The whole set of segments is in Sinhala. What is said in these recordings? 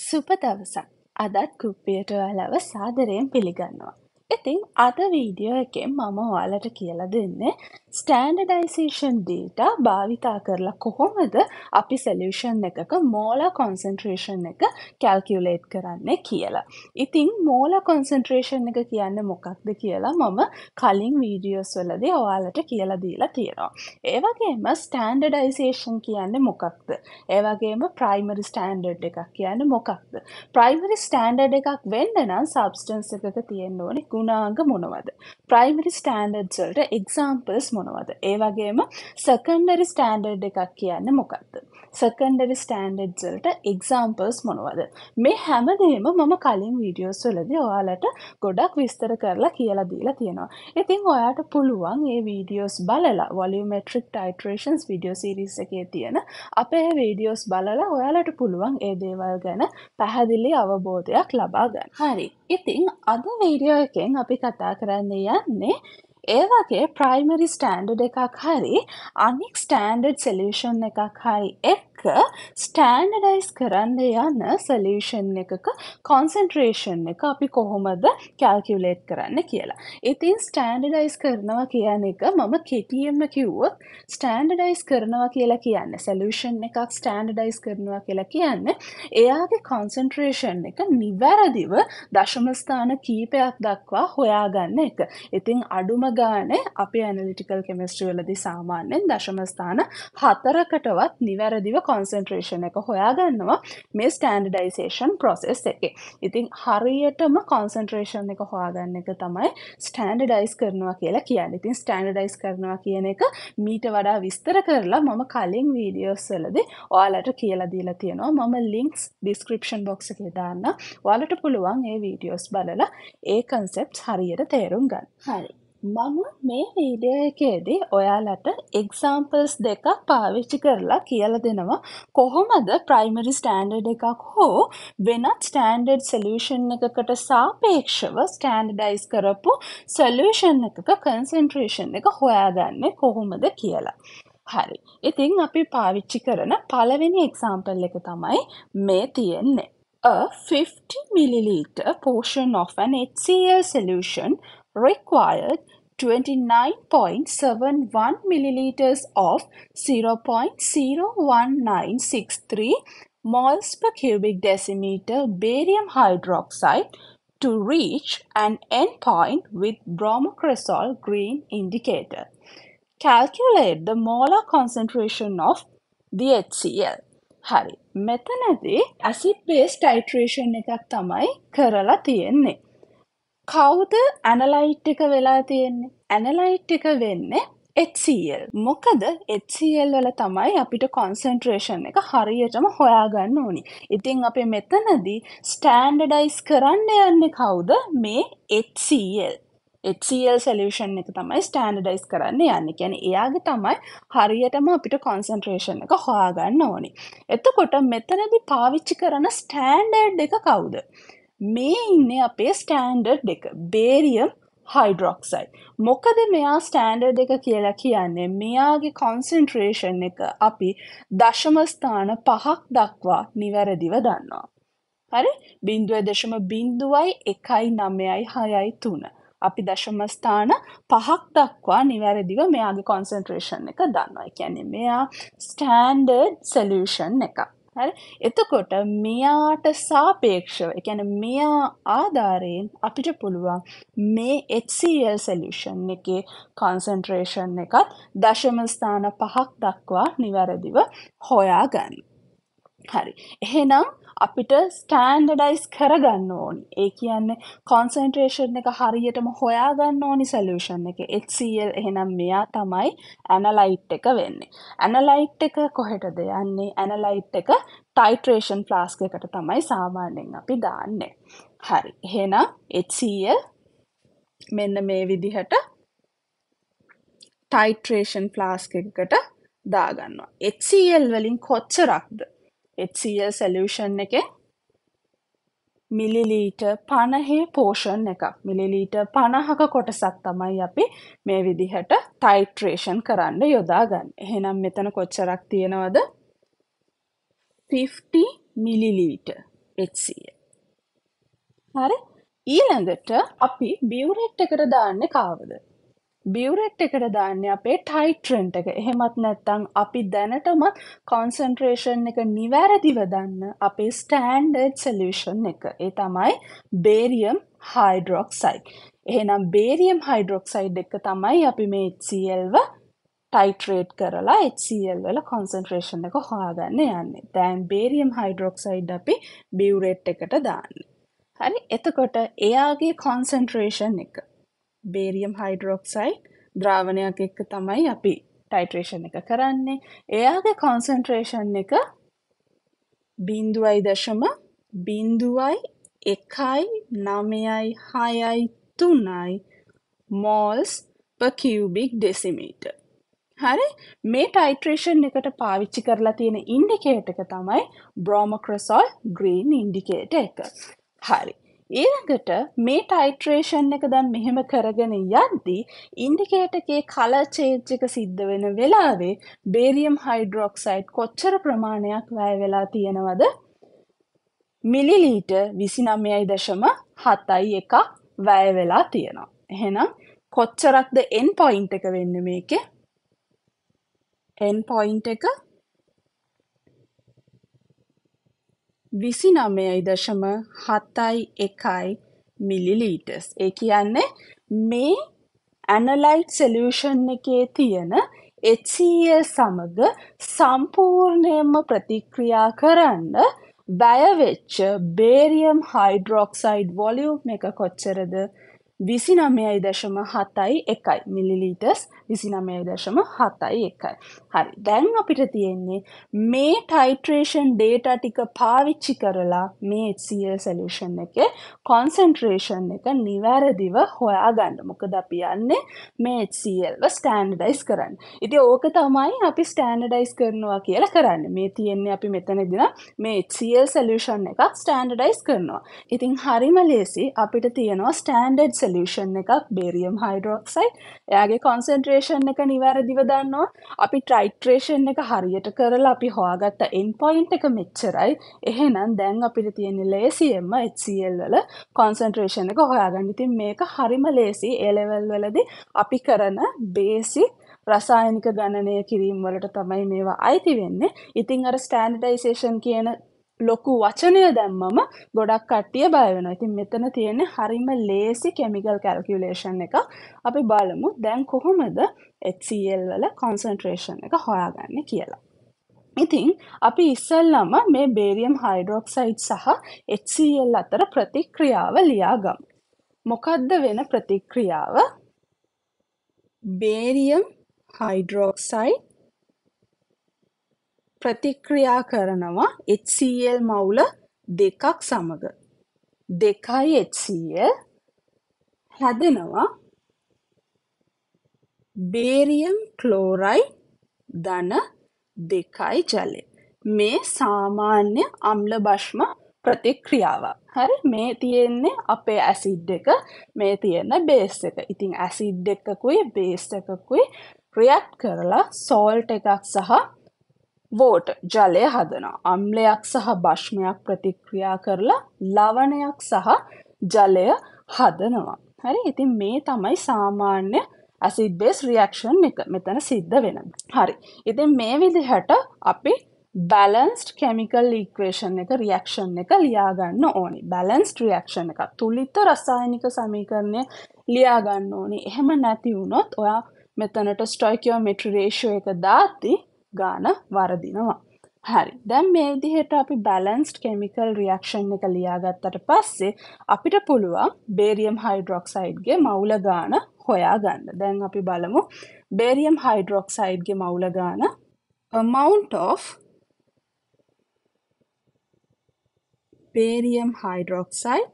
සුබ දවසක්. අදත් කුප්පියට ඔයාලව සාදරයෙන් පිළිගන්නවා. ඉතින් අද වීඩියෝ එකෙන් මම ඔයාලට කියලා දෙන්නේ ස්ටෑන්ඩඩයිසේෂන් ඩේටා භාවිතා කරලා කොහොමද අපි සෙලියුෂන් එකක මෝලා කොන්සන්ට්‍රේෂන් එක කැල්කියුලේට් කරන්නේ කියලා. ඉතිං මෝලා කොන්සන්ට්‍රේෂන් එක කියන්න මොකක්ද කියලා මම කලින් වීඩියෝස් වලදී ඔයාලට කියලා දීලා තියෙනවා. ඒවගේම ස්ටෑන්ඩඩයිසේෂන් කියන්න මොකක්ද. ඒවගේම ප්‍රයිමරි ස්ටෑන්ඩඩ් එකක් කියන්න මොකක්ද. ප්‍රයිමරි ස්ටෑන්ඩඩ් එකක් වෙන්න නම් සබස්ටන්ස් එකක තියෙන්න ඕනේ ගුණාංග මොනවද. ප්‍රයිමරි ස්ටෑන්ඩඩ්ස්වලට එක්සාම්පල්ස් මො මොනවද ඒ වගේම සකන්ඩරි ස්ටෑන්ඩර්ඩ් එකක් කියන්න මොකක්ද සකන්ඩරි ස්ටෑන්ඩඩ්සල්ට එක්සාම්පර්ස් මොනවද මේ හැමදේම මම කලින් වීඩියෝස් වලද ඔයාලට ගොඩක් විස්තර කරලා කියලා දීලා තියෙනවා ඉතින් ඔයාට පුළුවන් ඒ වීඩියෝස් බලලා වොලියමට්‍රික් ටයිට්‍රේෂන්ස් විඩියෝ සිරිස් එකේ තියෙන අපේ වීඩියෝස් බලලා ඔයාලට පුළුවන් ඒ දේවල් ගැන පැහැදිලි අවබෝධයක් ලබා ගන්න හරි ඉතින් අද වීඩියෝ එකෙන් අපි කතා කරන්නේ යන්නේ ඒ වගේ ප්‍රයිමරි ස්ටෑන්ඩඩ් එකක් හරි අනික් ස්ටෑන්ඩඩ් සෙලියුෂන් එකක් හරි එක්ක එක ස්ටෑන්ඩඩයිස් කරන්න යන සලියෂන් එකක කොන්සන්ට්‍රේෂන් එක අපි කොහොමද කැල්කිවලේට් කරන්න කියලා. ඉතින් ස්ටෑන්ඩඩයිස් කරනවා කියන එක මම කෙටියම්ම කිව්වොත් ස්ටෑන්ඩඩයිස් කරනවා කියලා කියන්න සලියෂන් එකක් ස්ටෑන්ඩඩයිස් කරනවා කියලා කියන්න එයාගේ කොන්සන්ට්‍රේෂන් එක නිවැරදිව දශමස්ථාන කීපයක් දක්වා හොයාගන්න එක. ඉතිං අඩුම ගානේ අපි ඇනලිටිකල් කෙමිස්ට්‍රවලදි සාමාන්‍යෙන් දශමස්ථාන හතරකටවත් නිවැරදිව කො කොන්සන්ට්‍රේෂන් එක හොයාගන්නවා මේ ස්ටෑන්ඩඩයිසේෂන් ප්‍රොසෙස් එක ඉතින් හරියටම කොන්සන්ට්‍රේෂන් එක හොයාගන්න එක තමයි ස්ටෑන්ඩඩයිස් කරනවා කියලා කියන්න ඉතින් ස්ටෑන්ඩඩයිස් කරනවා කියන එක මීට වඩා විස්තර කරලා මම කලින් වීඩියෝස්සලද ඔයාලට කියලා දීලා තියෙනවා මම ලිංක්ස් ඩිස්ක්‍රපෂන් බොක්ස කියදාන්න ඔයාලට පුළුවන් ඒ වීඩියෝස් බලලා ඒ කන්සෙප්ස් හරියට තේරුම් ගන්න හරි මම මේ වීඩියෝ එකේදී ඔයාලට එක්සාම්පල්ස් දෙකක් පාවිච්චි කරලා කියලා දෙනවා කොහොමද ප්‍රයිමරි ස්ටෑන්ඩඩ් එකක් හෝ වෙනත් ස්ටෑන්ඩඩ් සොලියුෂන් එකකට සාපේක්ෂව ස්ටෑන්ඩඩයිස් කරපු සොලියුෂන් එකක කන්සන්ට්‍රේෂන් එක හොයාගන්නේ කොහොමද කියලා. හරි. ඉතින් අපි පාවිච්චි කරන පළවෙනි එක්සාම්පල් එක තමයි මේ තියෙන්නේ. A 50 milliliter portion of an HCl solution required 29.71 milliliters of 0.01963 moles per cubic decimeter barium hydroxide to reach an endpoint with bromocresol green indicator. Calculate the molar concentration of the HCl. හරි මෙතනදී ඇසිඩ් බේස් ටයිට්‍රේෂන් එකක් තමයි කරලා තියෙන්නේ. කවුද ඇනලයිට් එක වෙලා තියෙන්නේ ඇනලයිට් එක වෙන්නේ HCl මොකද HCl වල තමයි අපිට කොන්සන්ට්‍රේෂන් එක හරියටම හොයාගන්න ඕනි. ඉතින් අපේ මෙතනදී ස්ටෑන්ඩඩයිස් කරන්න යන්නේ කවුද මේ HCl. HCl සැලියෂන් එක තමයි ස්ටෑන්ඩඩයිස් කරන්න යන්න කියැන එයාගේ තමයි හරියටම අපිට කොන්සන්ට්‍රේෂන් එක හොයාගන්න ඕනි. එතකොට මෙතනදි පාවිච්චි කරන ස්ටෑන්ඩඩ් එක කවුද. මේ ඉන්නේ අපේ ස්ටෑන්ඩර්ඩ් එක බේරියම් හයිඩ්‍රොක්සයි මොකද මෙයා ස්ටෑන්ඩර්ඩ් එක කියලා කියන්නේ මෙයාගේ කොන්සන්ට්‍රේෂන් එක අපි දශමස්ථාන පහක් දක්වා නිවැරදිව දන්නවා. හරි බින්දුව දශම බින්දුවයි එකයි නමයයි හයයි තුන. අපි දශමස්ථාන පහක් දක්වා නිවැරදිව මෙයාගේ කොන්සන්ට්‍රේෂන් එක දන්නවා. කියන්නේ මෙයා ස්ටෑන්ඩර්ඩ් සලියෂන් එකක්. හරි එතකොට මෙයාට සාපේක්ෂව එකැන මෙයා ආධාරයෙන් අපිට පුළුවන් මේ HCl සැලිෂන් එක කොන්සන්ට්‍රේෂන් එකත් දශමස්ථාන පහක් දක්වා නිවැරදිව හොයා ගන්න හරි එහෙනම් අපිට ස්ටෑන්ඩඩයිස් කරගන්න ඕනි ඒ කියන්නේ කොන්සන්ට්‍රේෂන් එක හරියටම හොයාගන්න ඕනි සැලූෂන් එක එCL එහෙනම් මෙයා තමයි ඇනලයිට් එක වෙන්නේ ඇනලයිට් එක කොහෙටද යන්නේ ඇනලයිට් එක ටයිට්‍රේෂන් ෆ්ලාස්ක එකට තමයි සාමාන්‍යයෙන් අපි දාන්නේ හරි එහෙනම් HCl මෙන්න මේ විදිහට ටයිට්‍රේෂන් ෆ්ලාස්ක එකකට දාගන්නවා HCl වලින් කොච්චරක්ද HCl සොලියුෂන් එකේ මිලිලීට පණහේ පෝෂන් එකක් මිලිලීට පණහක කොටසක් තමයි අපි මේ විදිහට ටයිට්‍රේෂන් කරන්න යොදාගන්න එහෙනම් මෙතන කොච්චරක් තියෙනවද 50 මිලිලීට HCl හරි ඊළඟට අපි බියුරෙට් එකට දාන්නේ කාවද බියවරෙට් එකට දාන්න අපේ ටයිට්‍රෙන්ට් එක එහෙමත් නැත්තං අපි දැනටමත් කොන්සන්ට්‍රේෂන් එක නිවැරදිව දන්න අපේ ස්ටෑන්ඩඩ් සලියෂන් එක ඒ තමයි බේරියම් හයිඩරොක්සයිඩ් එහෙනම් බේරියම් හයිඩරොක්සයිඩ් එක තමයි අපි මේ HCLව ටයිට්‍රේට් කරලා HCL වල කොන්සන්ට්‍රේෂන් එක හොයාගන්න යන්නේ දැන් බේරියම් හයිඩරොක්සයිඩ් අපි බියවරෙට් එකට දාන්න හරි එතකොට එයාගේ කොන්සන්ට්‍රේෂන් එක බේරියම් හයිඩරොක්සයි ද්‍රාවණයක් එක්ක තමයි අපි ටයිට්‍රේෂන් එක කරන්නේ එයාගේ කොන්සන්ට්‍රේෂන් එක බින්දුවයි දශම බින්දුවයි එකයි නමයයි හයයි තුනයි මෝල්ස් පකියබික් ඩෙසිමීට හරි මේ ටයිට්‍රේෂන් එකට පාවිච්චි කරලා තියෙන ඉන්ඩිකේට එක තමයි බ්‍රෝමක්‍රසොල් ග්‍රීන් ඉන්ඩිකේට එක හරි ඊළඟට මේ ටයිට්‍රේෂන් එක දැන් මෙහෙම කරගෙන යද්දී ඉන්ඩිකේට් එකේ කලර් චේන්ජ් එක සිද්ධ වෙන වෙලාවේ බේරියම් හයිඩ්‍රොක්සයිඩ් කොච්චර ප්‍රමාණයක් වැය වෙලා තියෙනවද මිලිලීටර් 29.7යි එකක් වැය වෙලා තියෙනවා. එහෙනම් කොච්චරක්ද n point එක වෙන්නේ මේකේ? n point එක 29.7 විසිනමයයි දශම හතයි එකයි මිලිලීටස් ඒ කියන්නේ මේ ඇනලයිට් සෙලියෂන් එකේ තියෙන එචීය සමග සම්පූර්ණයම ප්‍රතික්‍රියා කරන්න බෑයවෙච්ච බේරියම් හයිඩරොක්සයිඩ් වොලියුම් එක කොච්චරද විසිනමයයි දශම හතයි එකයි මිලිලීටස් විසිනමය දශම හතයි එකයි. හරි දැන් අපිට තියෙන්නේ මේ ටයිට්‍රේෂන් ඩේට ටික පාවිච්චි කරලා මේ HCl සැලූෂන් එක කොන්සන්ට්‍රේෂන් එක නිවැරදිව හොයා ගන්න මොකද අපි යන්නේ මේ HCl ස්ටෑන්ඩඩයිස් කරන්න. ඉතින් ඕක තමයි අපි ස්ටෑන්ඩඩයිස් කරනවා කියලා කරන්නේ. මේ තියෙන්නේ අපි මෙතනදී මේ HCl සැලූෂන් එකක් ස්ටෑන්ඩඩයිස් කරනවා. ඉතින් හරිම ලේසි අපිට තියෙනවා ස්ටෑන්ඩඩ් සැලූෂන් එකක් බේරියම් හයිඩ්‍රොක්සයිඩ් එයාගේ කොන්සන්ට්‍රේෂන් එක නිවැරදිව දන්නවා අපි ට්‍රයිට්‍රේෂන් එක හරියට කරලා අපි හොයාගත්ත එන් පොයින්ට් එක මෙච්චරයි එහෙනම් දැන් අපිට තියෙන ලේසියෙන්ම HCL වල කොන්සන්ට්‍රේෂන් එක හොයාගන්න ඉතින් මේක හරිම ලේසි ඒලෙවල් වලදී අපි කරන බේසික් රසායනික ගණනය කිරීම් වලට තමයි මේවා අයිති වෙන්නේ ඉතිං අර ස්ටෑන්ඩයිසේෂන් කියන ලොකු වචනය දැම්මම ගොඩක් කට්ටිය බයවෙන ඉතින් මෙතන තියෙන හරිම ලේසි කෙමිකල් කැල්කියුලේෂන් එක අපි බලමු දැන් කොහොමද HCl වල කොන්සන්ට්‍රේෂන් එක හොයාගන්න කියලා ඉතින් අපි ඉස්සල්ලම මේ බේරියම් හයිඩරෝක්සයිඩ් සහ HCl අතර ප්‍රතික්‍රියාව ලියාගම්. මොකද්ද වෙන ප්‍රතික්‍රියාව? බේරියම් හයිඩරෝක්සයිඩ් ප්‍රතික්‍රියා කරනවා HCl මවුල දෙකක් සමග. දෙකයි HCl හැදෙනවා බේරියම් ක්ලෝරයි ධන දෙකයි ජලය. මේ සාමාන්‍ය අම්ල බෂ්ම ප්‍රතික්‍රියාවක්. හරි මේ තියෙන්නේ අපේ ඇසිඩ් එක මේ තියෙන බේස් එක. ඉතින් ඇසිඩ් එකකුයි බේස් එකකුයි රියැක්ට් කරලා සෝල්ට් එකක් සහ වෝට ජලය හදනවා. අම්ලයක් සහ භශ්මයක් ප්‍රතික්‍රියා කරලා ලවණයක් සහ ජලය හදනවා. හරි ඉතින් මේ තමයි සාමාන්‍ය ඇසිඩ් බේස් රියක්ෂන් එක මෙතන සිද්ධ වෙන. හරි. ඉතින් මේ විදිහට අපි බැලන්ස්ඩ් කෙමිකල් ඉක්වේෂන් එක රියක්ෂන් එක ලියාගන්න ඕනි. බැලන්ස්ඩ් රියක්ෂන් එක තුලිත රසායනික සමීකරණය ලියාගන්න ඕනි. එහෙම නැති වුණොත් ඔයා මෙතනට ස්ටොයිකියෝමෙට්‍රි රේෂියෝ එක දාති ගාන වරදිනවා. හරි දැම් මේ විදිහට අපි බැලන්ස්ට් කෙමිකල් රියක්ෂන් එක ලියාගත්තට පස්සේ අපිට පුළුවන් බේරියම් හයිඩ්‍රොක්සයිඩ්ගේ මවුල ගාන හොයා ගන්න දැන් අපි බලමු බේරියම් හයිඩ්‍රොක්සයිඩ්ගේ මවුල ගාන amount of barium hydroxide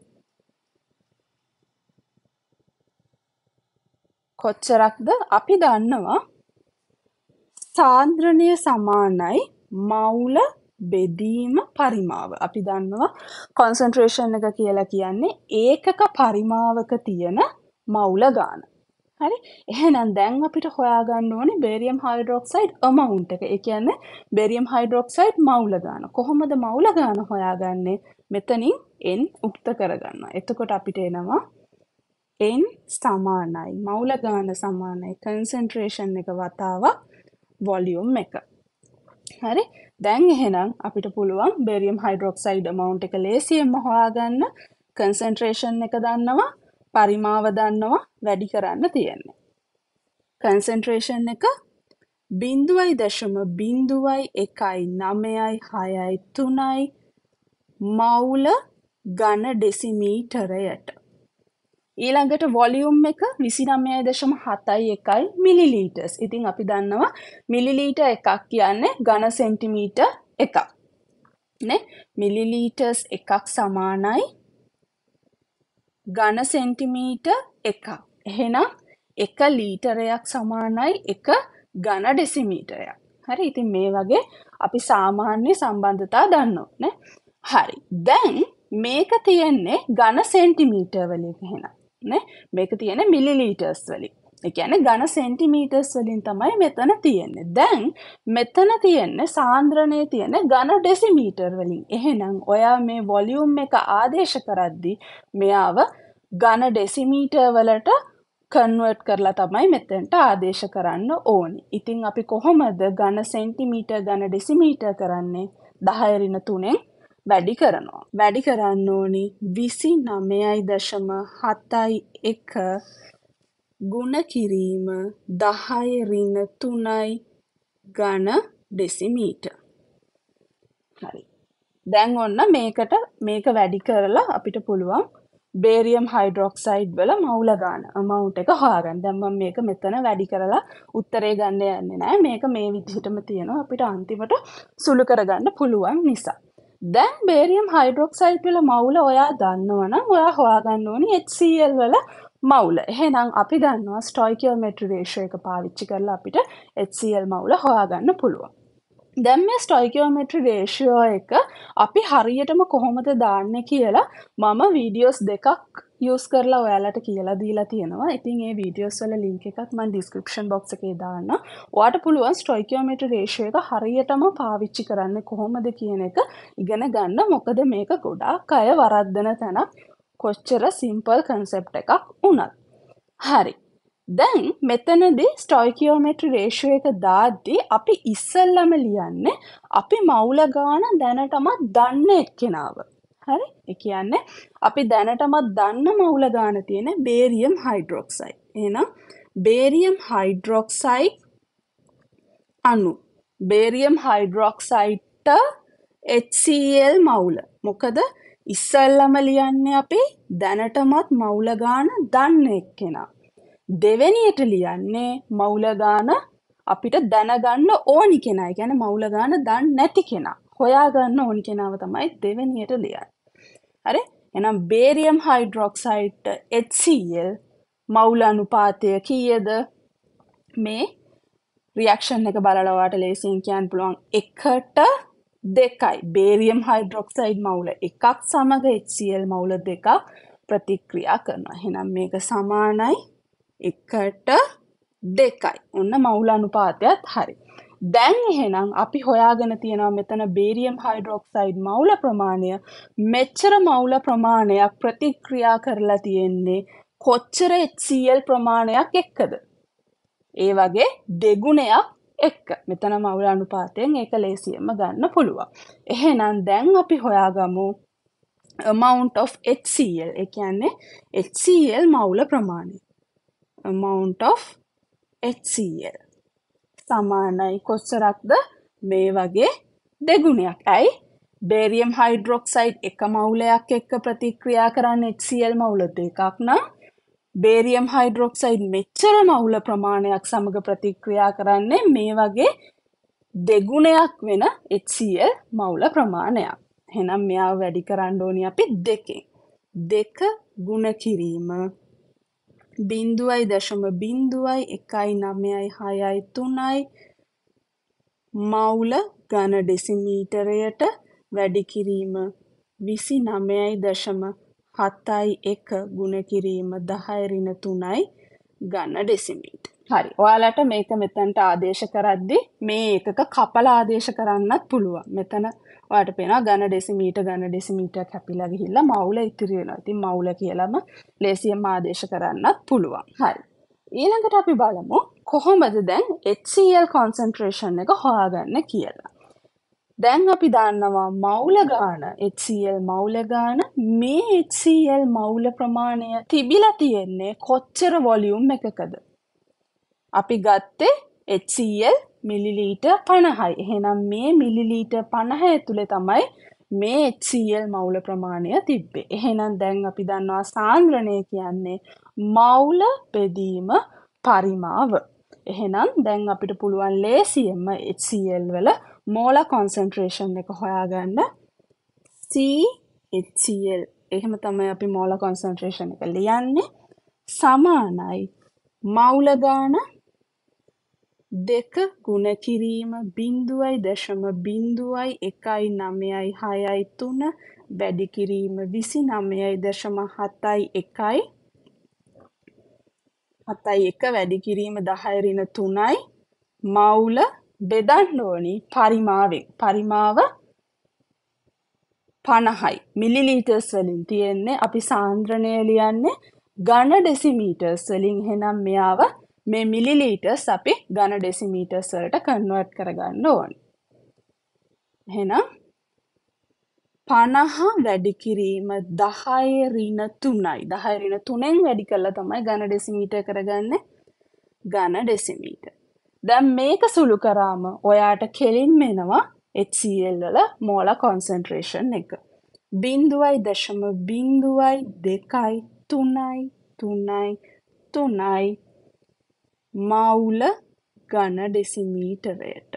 කොච්චරක්ද අපි දන්නවා සාන්ද්‍රණය සමානයි මවුල බෙදීම පරිමාව. අපි දන්නවා කොන්සන්ට්‍රේෂන් එක කියලා කියන්නේ ඒකක පරිමාවක තියෙන මවුල ගාන. හරි එහෙනම් දැන් අපිට හොයාගන්න ඕනි බේරියම් හයිඩ්‍රොක්සයිඩ් අමවුන්් එක ඒ කියන්නේ බේරියම් හයිඩ්‍රොක්සයිඩ් මවුල ගාන කොහොමද මවුල ගාන හොයාගන්නේ මෙතනින් n උක්ත කරගන්න එතකොට අපිට එනවා n සමානයි මවුල ගාන සමානයි කන්සන්ට්‍රේෂන් එක වතාවක් වොලියුම් එක හරි දැන් එහෙනම් අපිට පුළුවන් බෙරියම් හයිඩරොක්සයිඩ් මවන්් එක ලේසියෙන්ම හොයාගන්න කන්සන්ට්‍රේෂන් එක දන්නවා පරිමාව දන්නවා වැඩි කරන්න තියෙන්නේ කන්සන්ට්‍රේෂන් එක බින්දුවයි දශම බින්දුවයි එකයි නමයයි හයයි තුනයි මවුල ගණ ඩෙසිමීටරයට ඊළඟට වොලියුම් එක විසිනමය දශම හතයි එකයි මිලිලීටස් ඉතින් අපි දන්නවා මිලිලීට එකක් කියන්නේ ගණ සෙන්ටිමීට එකක් මිලිලීටස් එකක් සමානයි ගණ සෙන්ටිමීට එකක් එහෙනම් එක ලීටරයක් සමානයි එක ගණ ඩෙසිමීටරයක් හරි ඉතින් මේ වගේ අපි සාමාන්‍ය සම්බන්ධතා දන්නවා නේ හරි දැන් මේක තියෙන්නේ ඝන සෙන්ටිමීටර් වලින් එහෙනම් නේ මේක තියෙන මිලිලීටර්ස් වලින් ඒ කියන්නේ ඝන සෙන්ටිමීටර්ස් වලින් තමයි මෙතන තියෙන්නේ. දැන් මෙතන තියෙන්නේ සාන්ද්‍රණයේ තියෙන ඝන ඩෙසිමීටර් වලින්. එහෙනම් ඔයා මේ වොලියුම් එක ආදේශ කරද්දී මෙයාව ඝන ඩෙසිමීටර් වලට කන්වර්ට් කරලා තමයි මෙතෙන්ට ආදේශ කරන්න ඕනි. ඉතින් අපි කොහොමද ඝන සෙන්ටිමීටර් ඝන ඩෙසිමීටර් කරන්නේ? 10 ඍණ 3 වැඩි කරනවා. වැඩි කරන්න ඕනි විසි නමයයි දශම හතයි එක ගුණ කිරීම දහය රින තුනයි ගණ ඩෙසිමීට. හරි. දැන් ඔන්න මේකට මේක වැඩි කරලා අපිට පුළුවන් බේරියම් හයිඩ්‍රොක්සයිඩ් වල මවුල ගන්න අමවුන්ට් එක හොයාගන්න. දැන් මම මේක මෙතන වැඩි කරලා උත්තරේ ගන්න යන්නේ නැහැ. මේක මේ විදිහටම තියෙනවා. අපිට අන්තිමට සුළු කරගන්න පුළුවන් නිසා. දැන් බේරියම් හයිඩ්‍රොක්සයිඩ් වල මවුල ඔයා දන්නවනම් ඔයා හොයාගන්න ඕනි HCl වල මවුල. එහෙනම් අපි දන්නවා ස්ටොයිකියෝමෙට්‍රි රේෂියෝ එක පාවිච්චි කරලා අපිට HCl මවුල හොයාගන්න පුළුවන්. දැන් මේ ස්ටොයිකියෝමෙට්‍රි රේෂියෝ එක අපි හරියටම කොහොමද දාන්නේ කියලා මම වීඩියෝස් දෙකක් යස් කරලා ඔයාලට කියලා දීලා තියෙනවා ඉතින් ඒ වීඩියෝස් වල ලින්ක් එකත් මන් ඩිස්ක්‍රිප්ෂන් බොක්ස් එකේ දාන්න ඔයාට පුළුවන් ස්ටොයිකියෝමීටර් රේෂියෝ එක හරියටම පාවිච්චි කරන්න කොහොමද කියන එක ඉගෙන ගන්න මොකද මේක ගොඩාක් අය වරද්දන තැනක් කොච්චර සිම්පල් කන්සෙප්ට් එකක් වුණත් හරි දැන් මෙතනදී ස්ටොයිකියෝමෙට්‍රි රේෂුව එක දාද්දී අපි ඉස්සල්ලම ලියන්නේ අපි මවුල ගාන දැනටමත් දන්න එක්කෙනාව හරි ඒ කියන්නේ අපි දැනටමත් දන්න මවුල ගාන තියෙන බේරියම් හයිඩ්‍රොක්සයි. එහෙනම් බේරියම් හයිඩ්‍රොක්සයි අණු බේරියම් හයිඩ්‍රොක්සයිට HCl මවුල. මොකද ඉස්සල්ලම ලියන්නේ අපි දැනටමත් මවුල ගාන දන්න එක්කෙනා. දෙවෙනියට ලියන්නේ මවුල ගාන අපිට දැනගන්න ඕනි කෙනා. ඒ කියන්නේ මවුල ගාන දන්නේ නැති කෙනා. හොයාගන්න ඕනි කෙනාව තමයි දෙවෙනියට ලියන්නේ. හරි එනම් බේරියම් හයිඩ්‍රොක්සයිට් එල් මවුල අනුපාතය කීයද මේ රියක්ෂන් එක බලලවාට ලේසින් කියන් පුළුවන් එකට දෙකයි බේරියම් හයිඩ්‍රොක්සයිඩ් මවුල එකක් සමඟ එල් මවුල දෙක ප්‍රතික්‍රියා කරනවා හෙනම් මේක සමානයි එකට දෙකයි ඔන්න මවුල අනුපාතයත් හරි දැන් එහෙනම් අපි හොයාගෙන තියෙනවා මෙතන බේරියම් හයිඩ්‍රොක්සයිඩ් මවුල ප්‍රමාණය මෙච්චර මවුල ප්‍රමාණයක් ප්‍රතික්‍රියා කරලා තියෙන්නේ කොච්චර HCl ප්‍රමාණයක් එක්කද ඒ වගේ දෙගුණයක් එක්ක මෙතන මවුල අනුපාතයෙන් ඒක ලේසියෙන්ම ගන්න පුළුවන් එහෙනම් දැන් අපි හොයාගමු amount of HCl ඒ කියන්නේ HCl මවුල ප්‍රමාණය amount of HCl සමානයි කොච්චරක්ද මේ වගේ දෙගුණයක්. ඇයි? බේරියම් හයිඩ්‍රොක්සයිඩ් එක මවුලයක් එක්ක ප්‍රතික්‍රියා කරන්න HCl මවුල දෙකක් නම් බේරියම් හයිඩ්‍රොක්සයිඩ් මෙච්චර මවුල ප්‍රමාණයක් සමග ප්‍රතික්‍රියා කරන්නේ මේ වගේ දෙගුණයක් වෙන HCl මවුල ප්‍රමාණයක්. එහෙනම් මෙයා වැඩි කරන්න ඕනි අපි දෙකෙන්. දෙක ගුණ කිරීම බින්දුවයි දශම බින්දුවයි එකයි නමයයි හයයි තුනයි මවුල ඝන ඩෙසිමීටරයට වැඩි කිරීම විසි නමයයි දශම හතයි එක ගුණ කිරීම දහය ඍණ තුනයි ගන්න ඩෙසිමීට. හරි ඔයාලට මේක මෙතැන්ට ආදේශ කරද්දි මේ ඒකක කපල ආදේශ කරන්නත් පුළුවන් මෙතන වාට පෙන ගන ඩෙසිමීට ගන ඩෙසිමීට කැපිලා ගිහිල්ලා මවුල ඉතිරි වෙනවා ඉතින් මවුල කියලම ලේසියෙන් ආදේශ කරන්නත් පුළුවන් හරි ඊළඟට අපි බලමු කොහොමද දැන් HCl concentration එක හොයාගන්න කියලා දැන් අපි දන්නවා මවුල ගාන HCl මවුල ගාන මේ HCl මවුල ප්‍රමාණය තිබිලා තියෙන්නේ කොච්චර වොලියුම් එකකද අපි ගත්තේ HCl මිලිලීටර් 50යි එහෙනම් මේ මිලිලීටර් 50 ඇතුලේ තමයි මේ HCl මවුල ප්‍රමාණය තිබ්බේ එහෙනම් දැන් අපි දන්නවා සාන්ද්‍රණය කියන්නේ මවුල බෙදීම පරිමාව එහෙනම් දැන් අපිට පුළුවන් ලේසියෙන්ම HCl වල මෝලා කොන්සන්ට්‍රේෂන් එක හොයාගන්න CHCl එහෙම තමයි අපි මෝල කොන්සන්ට්‍රේෂන් එක ලියන්නේ සමානයි මවුලගාන දෙක ගුණ කිරීම බිින්දුවයි දශම බිින්දුවයි එකයි නමයයි හයයි තුන වැඩි කිරීම විසි නමයයි දශම හතයි එකයි හතයි එක වැඩි කිරීම දහයරින තුනයි මවුල බෙදන්න ඕනි පරිමාවෙන් පරිමාව පණහයි මිලිලීටර්ස් වලින් තියෙන්නේ අපි සාන්ද්‍රණය ලියන්නේ ඝන ඩෙසිමීටර්ස් වලින් එහෙනම් මෙයාව මේ මිලිලීටර්ස් අපි ඝන ඩෙසිමීටර්ස් වලට කන්වර්ට් කරගන්න ඕනි එහෙනම් පණහ වැඩි කිරීම දහය රින තුනයි දහය රින තුනෙන් වැඩි කල්ලා තමයි ඝන ඩෙසිමීටර් කරගන්නේ ඝන ඩෙසිමීටර් දැන් මේක සුළු කරාම ඔයාට කෙලින්ම එනවා HCl වල මෝලා concentration එක. 0.02යි 3යි 3යි 3යි මවුල ඝන ඩෙසිමීටරයට.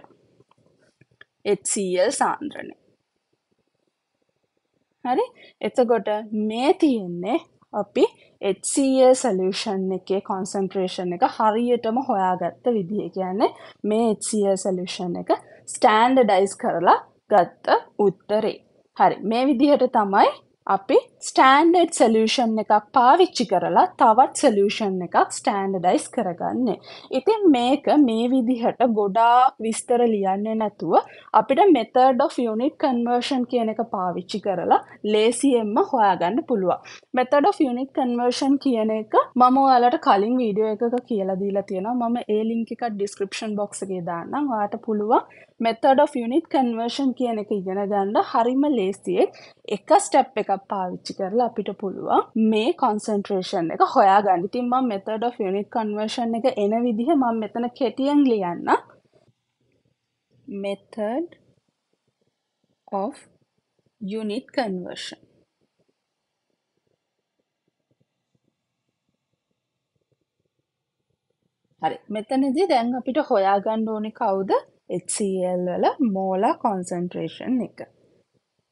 HCl සාන්ද්‍රණය. හරි? එතකොට මේ තියෙන්නේ අපි HCA සලියෂන් එකේ කොන්සන්ට්‍රේෂන් එක හරියටම හොයාගත්ත විදිහ කියන්නේ මේ HCA සලියෂන් එක ස්ටෑන්ඩ ඩයිස් කරලා ගත්ත උත්තරේ හරි මේ විදිහට තමයි අපි ස්ටෑන්ඩඩ් සලියෂන් එකක් පාවිච්චි කරලා තවත් සලියෂන් එකක් ස්ටෑන්ඩඩයිස් කරගන්නේ. ඉතින් මේක මේ විදිහට ගොඩාක් විස්තර ලියන්න නැතුව අපිට මෙතඩ් of යුනිට් කන්වර්ෂන් කියන එක පාවිච්චි කරලා ලේසියෙන්ම හොයාගන්න පුළුවන්. මෙතඩ් of යුනිට් කන්වර්ෂන් කියන එක මම ඔයාලට කලින් වීඩියෝ එකක කියලා දීලා තියෙනවා. මම ඒ ලින්ක් එකක් ඩිස්ක්‍රිප්ෂන් බොක්ස් එකේ දාන්නම්. ඔයාලට පුළුවන් මෙතඩ් of unit conversion කියන එක ඉගෙන ගන්න හරිම ලේසියෙන් එක ස්ටෙප් එකක් පාවිච්චි කරලා අපිට පුළුවන් මේ concentration එක හොයාගන්න. ඉතින් මම method of unit conversion එක එන විදිහ මම මෙතන කෙටියෙන් ලියන්න. method of unit conversion හරි මෙතනදී දැන් අපිට හොයාගන්න ඕනේ කවුද HCl වල මෝලා කොන්සන්ට්‍රේෂන් එක.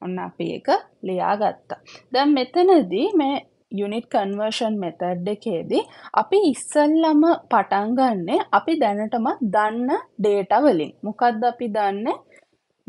ඔන්න අපි එක ලියාගත්තා. දැන් මෙතනදී මේ යුනිට් කන්වර්ෂන් මෙතඩ් එකේදී අපි ඉස්සල්ලම පටන් ගන්නෙ අපි දැනටමත් දන්න ඩේටා වලින්. මොකද්ද අපි දන්නේ?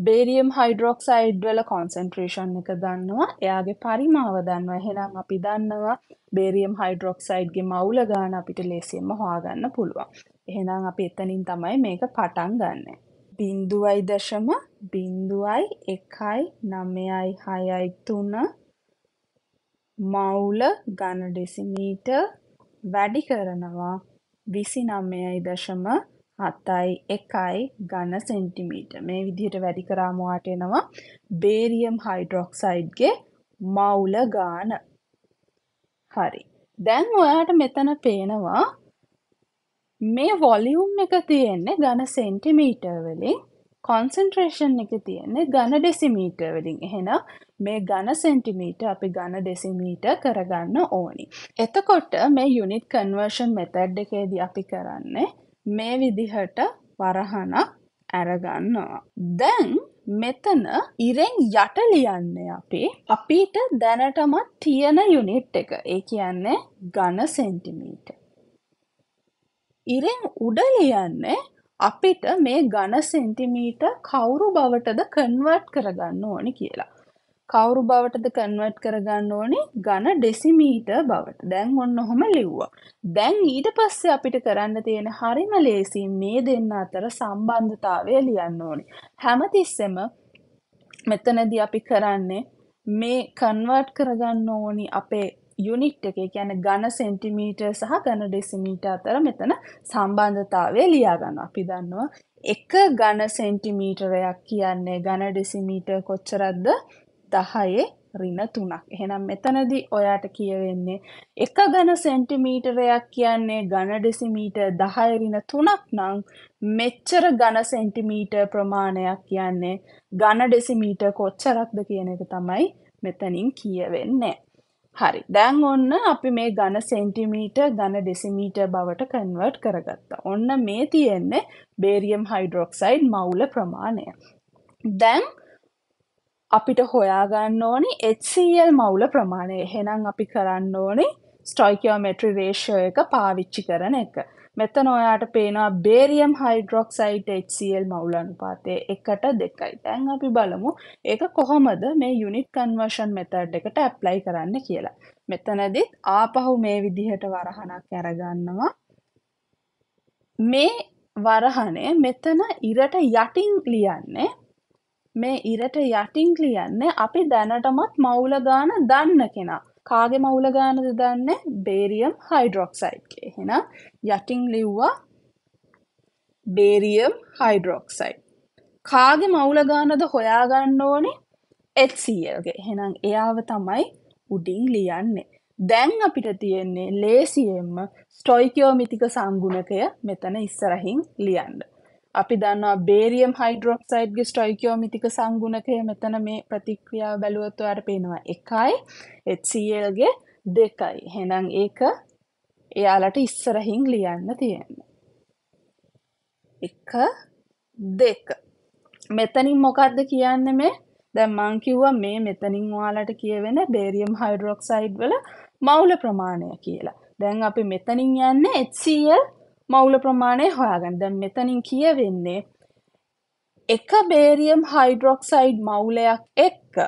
බේරියම් හයිඩ්‍රොක්සයිඩ් වල කොන්සන්ට්‍රේෂන් එක දන්නවා. එයාගේ පරිමාව දන්නවා. එහෙනම් අපි දන්නවා බේරියම් හයිඩ්‍රොක්සයිඩ්ගේ මවුල ගාන අපිට ලේසියෙන්ම හොයාගන්න පුළුවන්. එහෙනම් අපි එතනින් තමයි මේක පටන් ගන්නෙ. බින්දුවයි දශම බින්දුවයි එකයි නමයයි හයයි තුන මවුල ඝන ඩෙසිමීටර් වැඩි කරනවා විසි නමයයි දශම හතයි එකයි ඝන සෙන්ටිමීට මේ විදිහට වැඩි කරාමවාට එනවා බේරියම් හයිඩ්‍රොක්සයිඩ්ගේ මවුල ගාන හරි දැන් ඔයාට මෙතන පේනවා මේ වොලියුම් එක තියෙන්නේ ඝන සෙන්ටිමීටර් වලින් කොන්සන්ට්‍රේෂන් එක තියෙන්නේ ඝන ඩෙසිමීටර් වලින්. එහෙනම් මේ ඝන සෙන්ටිමීටර් අපි ඝන ඩෙසිමීටර් කරගන්න ඕනි. එතකොට මේ යුනිට් කන්වර්ෂන් මෙතඩ් එකේදී අපි කරන්නේ මේ විදිහට වරහණක් අරගන්නවා. දැන් මෙතන ඉරෙන් යට ලියන්නේ අපි අපිට දැනටමත් තියෙන යුනිට් එක. ඒ කියන්නේ ඝන සෙන්ටිමීටර්. ඉරෙන් උඩල යන්න අපිට මේ ඝන සෙන්ටිමීට කවුරු බවටද කන්වර්ට් කරගන්න ඕනි කියලා. කවුරු බවටද කන්වර්ට් කරගන්න ඕනි ඝන ඩෙසිමීට බවට. දැන් ඔන්න ඔහම ලිව්වා. දැන් ඊට පස්සේ අපිට කරන්න තියෙන හරිම ලේසි මේ දෙන්න අතර සම්බන්ධතාවය ලියන්න ඕනි. හැමතිස්සෙම මෙතනදී අපි කරන්නේ මේ කන්වර්ට් කරගන්න ඕනි අපේ යුනිට් එකේ කියන්නේ ඝන සෙන්ටිමීටර් සහ ඝන ඩෙසිමීටර් අතර මෙතන සම්බන්ධතාවය ලියා ගන්නවා. අපි දන්නවා එක ඝන සෙන්ටිමීටරයක් කියන්නේ ඝන ඩෙසිමීටර් කොච්චරක්ද? 10 ඍණ 3ක්. එහෙනම් මෙතනදී ඔයාට කියවෙන්නේ එක ඝන සෙන්ටිමීටරයක් කියන්නේ ඝන ඩෙසිමීටර් 10 ඍණ 3ක් නම් මෙච්චර ඝන සෙන්ටිමීටර් ප්‍රමාණයක් කියන්නේ ඝන ඩෙසිමීටර් කොච්චරක්ද කියන එක තමයි මෙතනින් කියවෙන්නේ. හරි දැන් ඔන්න අපි මේ ඝන සෙන්ටිමීටර් ඝන ඩෙසිමීටර් බවට කන්වර්ට් කරගත්තා. ඔන්න මේ තියෙන්නේ බේරියම් හයිඩ්‍රොක්සයිඩ් මවුල ප්‍රමාණය. දැන් අපිට හොයාගන්න ඕනි HCl මවුල ප්‍රමාණය. එහෙනම් අපි කරන්න ඕනි ස්ටොයිකියෝමෙට්‍රි රේෂියෝ එක පාවිච්චි කරන එක. මෙතන ඔයාට පේනවා බේරියම් හයිඩ්‍රොක්සයිඩ් HCl මවුල අනුපාතය 1ට 2යි. දැන් අපි බලමු ඒක කොහොමද මේ යුනිට් කන්වර්ෂන් මෙතඩ් එකට ඇප්ලයි කරන්න කියලා. මෙතනදි ආපහු මේ විදිහට වරහනක් අරගන්නවා. මේ වරහනේ මෙතන ඉරට යටින් ලියන්නේ මේ ඉරට යටින් ලියන්නේ අපි දැනටමත් මවුල ගාන දන්න කෙනා. කාගේ මවුල ගානද දන්න බේරියම් හයිඩ්‍රොක්සයිඩ්ගේ එහෙනම් යටින් ලිව්වා බේරියම් හයිඩ්‍රොක්සයිඩ් කාගේ මවුල ගානද හොයාගන්න ඕනේ එත්සල්ගේ එහෙනම් එයාව තමයි උඩින් ලියන්නේ දැන් අපිට තියෙන්නේ ලේසියෙන්ම ස්ටොයිකයෝමිතික සංගුණකය මෙතන ඉස්සරහින් ලියන්න අපි දන්නවා බේරියම් හයිඩ්‍රොක්සයිඩ්ගේ ස්ට්‍රයිකෝමිතික සංගුණකය මෙතන මේ ප්‍රතික්‍රියාව බැලුවොත් ඔයාලට පේනවා එකයි HClගේ දෙකයි. එහෙනම් ඒක එයාලට ඉස්සරහින් ලියන්න තියෙනවා. එක දෙක. මෙතනින් මොකක්ද කියන්නේ මේ? දැන් මං කිව්වා මේ මෙතනින් ඔයාලට කියවෙන බේරියම් හයිඩ්‍රොක්සයිඩ් වල මවුල ප්‍රමාණය කියලා. දැන් අපි මෙතනින් යන්නේ HCl මවුල ප්‍රමාණය හොයාගන්න දැන් මෙතනින් කියවෙන්නේ එක බේරියම් හයිඩ්‍රොක්සයිඩ් මවුලයක් එක්ක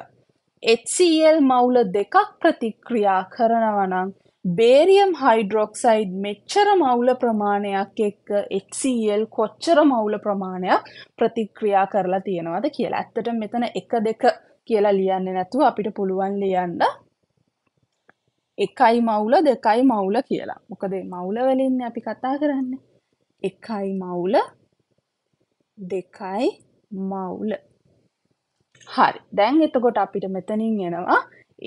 HCl මවුල දෙකක් ප්‍රතික්‍රියා කරනවා නම් බේරියම් හයිඩ්‍රොක්සයිඩ් මෙච්චර මවුල ප්‍රමාණයක් එක්ක HCl කොච්චර මවුල ප්‍රමාණයක් ප්‍රතික්‍රියා කරලා තියෙනවද කියලා. ඇත්තට මෙතන 1 2 කියලා ලියන්නේ නැතුව අපිට පුළුවන් ලියන්න එකයි මවුල දෙකයි මවුල කියලා මොකද මවුල වලින් අපි කතා කරන්නේ එකයි මවුල දෙකයි මවුල හරි දැන් එතකොට අපිට මෙතනින් එනවා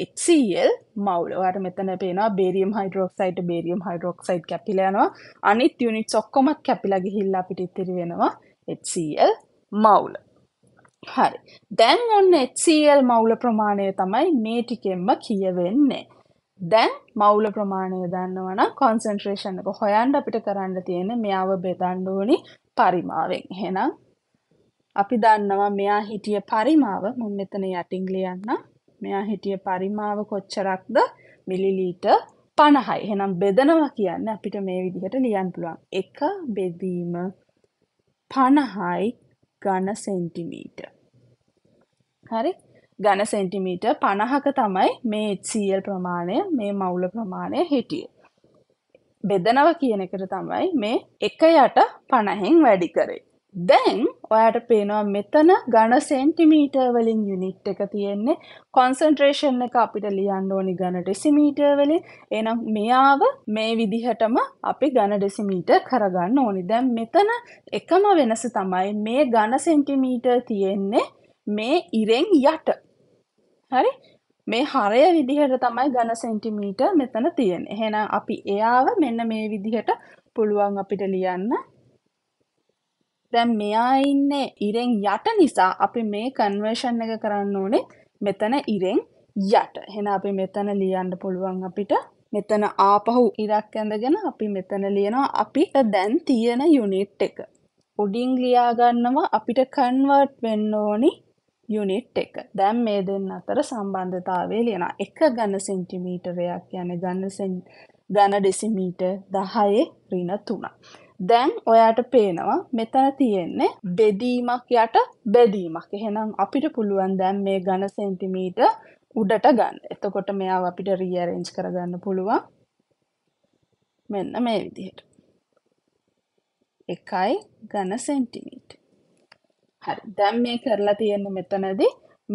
HCl මවුල ඔයාට මෙතන පේනවා බේරියම් හයිඩ්‍රොක්සයිඩ් බේරියම් හයිඩ්‍රොක්සයිඩ් කැපිලා යනවා අනිත් යුනිට්ස් ඔක්කොමත් කැපිලා ගිහිල්ලා අපිට ඉතිරි වෙනවා HCl මවුල හරි දැන් ඔන්න HCl මවුල ප්‍රමාණය තමයි මේ ටිකෙන්ම කියවෙන්නේ දැන් මවුල ප්‍රමාණය දන්නවන කොන්සන්ට්‍රේෂන්ක හොයන්ඩ අපිට කරන්න තියෙන මෙයාව බෙදන්ඩුවනි පරිමාවෙන් හෙනම් අපි දන්නවා මෙයා හිටිය පරිමාව මුන් මෙතන යටිං ලියන්න මෙයා හිටිය පරිමාව කොච්චරක්ද මිලිලීට පණහයි හෙනම් බෙදනවා කියන්න අපිට මේ විදිහට ලියන් පුළුවන් එක බෙදීම පණහයි ගණ සෙන්ටිමීට හරි ඝන සෙන්ටිමීටර් 50ක තමයි මේ HCl ප්‍රමාණය මේ මවුල ප්‍රමාණය හිටියේ. බෙදනව කියන එකට තමයි මේ 1 යට 50න් වැඩි කරේ. දැන් ඔයාට පේනවා මෙතන ඝන සෙන්ටිමීටර් වලින් යුනිට් එක තියෙන්නේ කොන්සන්ට්‍රේෂන් එක අපිට ලියන්න ඕනි ඝන ඩෙසිමීටර් වලින් එහෙනම් මෙයාව මේ විදිහටම අපි ඝන ඩෙසිමීටර් කරගන්න ඕනි දැන් මෙතන එකම වෙනස තමයි මේ ඝන සෙන්ටිමීටර් තියෙන්නේ මේ ඉරෙන් යට හරි මේ හරය විදිහට තමයි ඝන සෙන්ටිමීටර් මෙතන තියෙන්නේ. එහෙනම් අපි එයාව මෙන්න මේ විදිහට පුළුවන් අපිට ලියන්න. දැන් මෙයා ඉන්නේ ඉරෙන් යට නිසා අපි මේ කන්වර්ෂන් එක කරන්න ඕනේ මෙතන ඉරෙන් යට. එහෙනම් අපි මෙතන ලියන්න පුළුවන් අපිට මෙතන ආපහු ඉරක් ඇඳගෙන අපි මෙතන ලියනවා අපිට දැන් තියෙන යුනිට් එක. උඩින් ලියා ගන්නවා අපිට කන්වර්ට් වෙන්න ඕනේ යුනිට් එක. දැන් මේ දෙන්න අතර සම්බන්ධතාවය ලියනවා. 1 ඝන සෙන්ටිමීටරයක් කියන්නේ ඝන ඝන ඩෙසිමීටර් 10 ඍණ 3. දැන් ඔයාට පේනවා මෙතන තියෙන්නේ බෙදීමක් යට බෙදීමක්. එහෙනම් අපිට පුළුවන් දැන් මේ ඝන සෙන්ටිමීටර් උඩට ගන්න. එතකොට මෙයාව අපිට රීඇරේන්ජ් කරගන්න පුළුවන්. මෙන්න මේ විදිහට. 1 ඝන සෙන්ටිමීටර් හරි දැන් මේ කරලා තියෙන්නේ මෙතනදී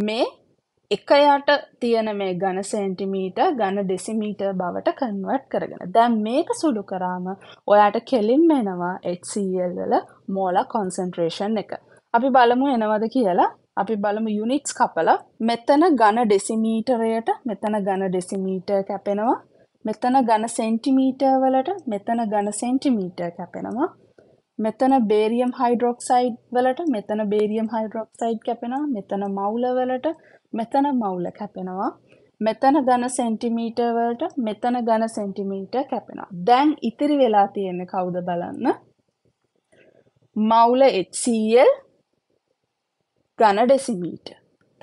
මේ එකයට තියෙන මේ ඝන සෙන්ටිමීටර් ඝන දෙසිමීටර් බවට කන්වර්ට් කරගෙන. දැන් මේක සුළු කරාම ඔයාට කෙලින්ම එනවා HCl වල මෝලා concentration එක. අපි බලමු එනවද කියලා. අපි බලමු යුනිට්ස් කපලා මෙතන ඝන දෙසිමීටරයට මෙතන ඝන දෙසිමීටර් කැපෙනවා. මෙතන ඝන සෙන්ටිමීටර් වලට මෙතන ඝන සෙන්ටිමීටර් කැපෙනවා. මෙතන බේරියම් හයිඩ්‍රොක්සයිඩ් වලට මෙතන බේරියම් හයිඩ්‍රොක්සයිඩ් කැපෙනවා මෙතන මවුල වලට මෙතන මවුල කැපෙනවා මෙතන ඝන සෙන්ටිමීටර් වලට මෙතන ඝන සෙන්ටිමීටර් කැපෙනවා දැන් ඉතිරි වෙලා තියෙන්නේ කවුද බලන්න මවුල HCl ඝන ඩෙසිමීටර්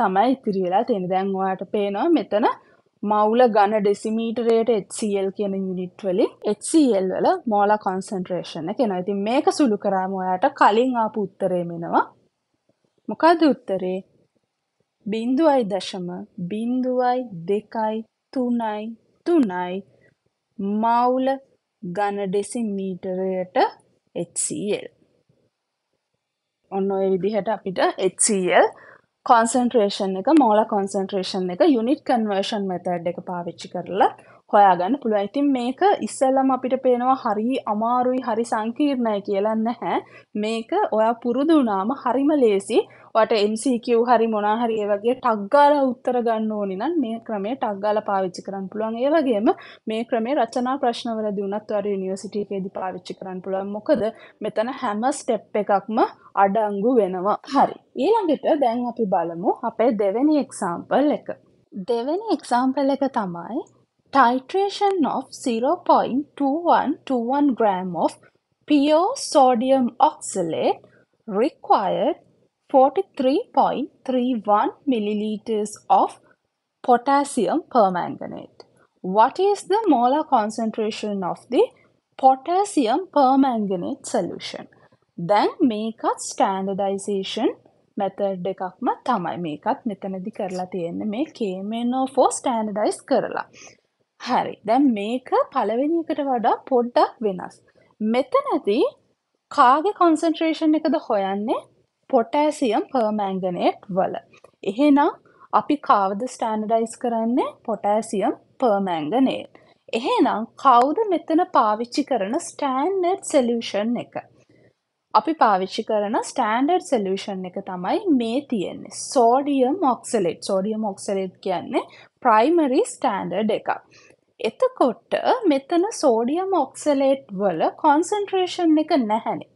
තමයි ඉතිරි වෙලා තියෙන්නේ දැන් ඔයාලට පේනවා මෙතන 0.5 මවුල ගණ ඩෙසිමීටරයට HCL කියන යුනිට් වලින් HCL වල මෝලා කොන්සන්ට්‍රේෂන කෙන ඉතින් මේක සුළු කරාම ඔයාට කලින් ආපු උත්තරේ මෙනවා මොකද උත්තරේ බින්දුවයි දශම බින්දුවයි දෙකයි තුනයි තුනයි මවුල ගණ ඩෙසිමීටරයට HCL ඔන්න ඔය විදිහට අපිට HCL කොන්සන්ට්‍රේෂන් එක මෝල කොන්සන්ට්‍රේෂන් එක යුනිට් කන්වර්ෂන් මෙතඩ් එක පාවිච්චි කරලා හොයාගන්න පුළුව ඉතින් මේක ඉස්සල්ලම අපිට පේනවා හරි අමාරුයි හරි සංකීර්ණය කියලන්න හැ මේක ඔයා පුරුදුනාම හරිම ලේසි ට MCQ හරි මොනාහරි ඒ වගේ ටක්ගාල උත්තර ගන්න ඕනි නම් මේ ක්‍රමේ ටක්ගාල පාවිච්චි කරන්න පුළුවන් ඒ වගේම මේ ක්‍රමේ රචනා ප්‍රශ්නවල දුනත් වර නිවසිටේදී පාවිච්චි කරන්න පුළුවන් මොකද මෙතන හැම ස්ටෙප් එකක්ම අඩංගු වෙනවා හරි ඊළඟට දැන් අපි බලමු අපේ දෙවැනි එක්සාම්පල් එක දෙවැනි එක්සාම්පල් එක තමයි titration of 0.2121 gram of pure sodium oxalate required 43.31 milliliters of potassium permanganate. What is the molar concentration of the potassium permanganate solution? දැන් මේකත් ස්ටෑන්ඩඩයිසේෂන් මෙතඩ් එකක්ම තමයි මේකත් මෙතනදි කරලා තියෙන්නේ මේ කේමෙනෝෆෝ standardize කරලා හරි දැන් මේක පළවෙනි එකට වඩා පොඩ්ඩක් වෙනස්. මෙතනදී කාගේ කොන්සන්ට්‍රේෂන් එකද හොයන්නේ පොටෑසියම් පර්මෑංගනේට් වල. එහෙනම් අපි කාවද ස්ටෑන්ඩඩයිස් කරන්නේ පොටෑසියම් පර්මෑංගනේට්. එහෙනම් කවුද මෙතන පාවිච්චි කරන ස්ටෑන්ඩඩ් සොලියුෂන් එක? අපි පාවිච්චි කරන ස්ටෑන්ඩඩ් සොලියුෂන් එක තමයි මේ තියෙන්නේ. Sodium oxalate. සෝඩියම් ඔක්සලේට් කියන්නේ ප්‍රයිමරි ස්ටෑන්ඩඩ් එකක්. එතකොට මෙතන සෝඩියම් ඔක්සලේට් වල කොන්සන්ට්‍රේෂන් එක නැහැනේ.